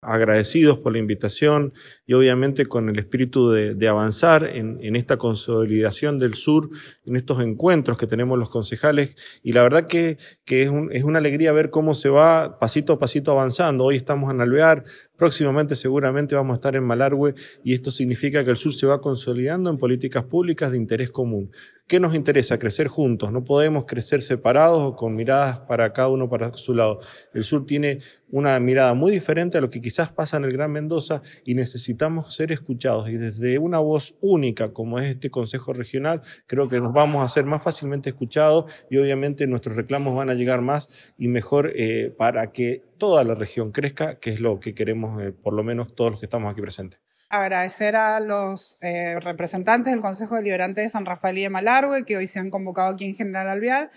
agradecidos por la invitación y obviamente con el espíritu de, avanzar en, esta consolidación del sur, en estos encuentros que tenemos los concejales. Y la verdad que, que es, es, una alegría ver cómo se va pasito a pasito avanzando. Hoy estamos en Alvear, Próximamente seguramente vamos a estar en Malargüe y esto significa que el sur se va consolidando en políticas públicas de interés común. ¿Qué nos interesa? Crecer juntos. No podemos crecer separados o con miradas para cada uno para su lado. El sur tiene una mirada muy diferente a lo que quizás pasa en el Gran Mendoza y necesitamos ser escuchados. Y desde una voz única como es este Consejo Regional, creo que nos vamos a ser más fácilmente escuchados y obviamente nuestros reclamos van a llegar más y mejor eh, para que toda la región crezca, que es lo que queremos, eh, por lo menos todos los que estamos aquí presentes. Agradecer a los eh, representantes del Consejo Deliberante de San Rafael y de Malargue, que hoy se han convocado aquí en General Alvear,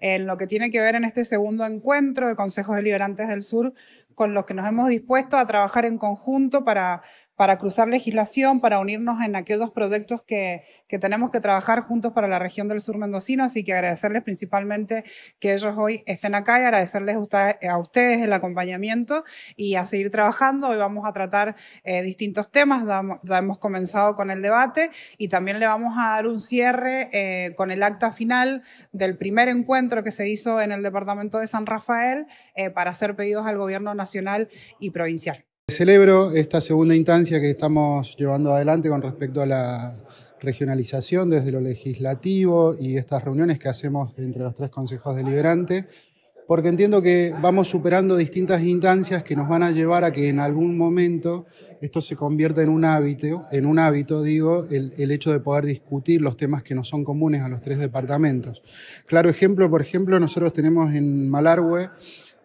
en lo que tiene que ver en este segundo encuentro de Consejos Deliberantes del Sur, con los que nos hemos dispuesto a trabajar en conjunto para, para cruzar legislación, para unirnos en aquellos proyectos que, que, tenemos que trabajar juntos para la región del sur mendocino. Así que agradecerles principalmente que ellos hoy estén acá y agradecerles a ustedes el acompañamiento y a seguir trabajando. Hoy vamos a tratar eh, distintos temas, ya, hemos comenzado con el debate y también le vamos a dar un cierre eh, con el acta final del primer encuentro que se hizo en el departamento de San Rafael eh, para hacer pedidos al gobierno nacional y provincial. Celebro esta segunda instancia que estamos llevando adelante con respecto a la regionalización desde lo legislativo y estas reuniones que hacemos entre los tres consejos deliberantes porque entiendo que vamos superando distintas instancias que nos van a llevar a que en algún momento esto se convierta en un hábito, en un hábito digo, el, hecho de poder discutir los temas que nos son comunes a los tres departamentos. Claro ejemplo, por ejemplo, nosotros tenemos en Malargüe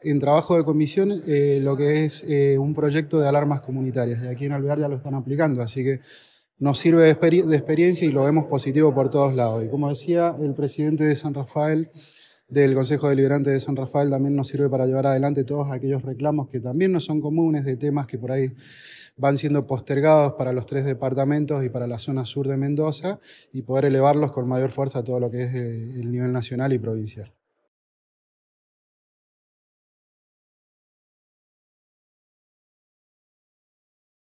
en trabajo de comisión eh, lo que es eh, un proyecto de alarmas comunitarias. De aquí en Alvear ya lo están aplicando, así que nos sirve de experiencia y lo vemos positivo por todos lados. Y como decía el presidente de San Rafael, del Consejo Deliberante de San Rafael también nos sirve para llevar adelante todos aquellos reclamos que también no son comunes de temas que por ahí van siendo postergados para los tres departamentos y para la zona sur de Mendoza y poder elevarlos con mayor fuerza a todo lo que es eh, el nivel nacional y provincial.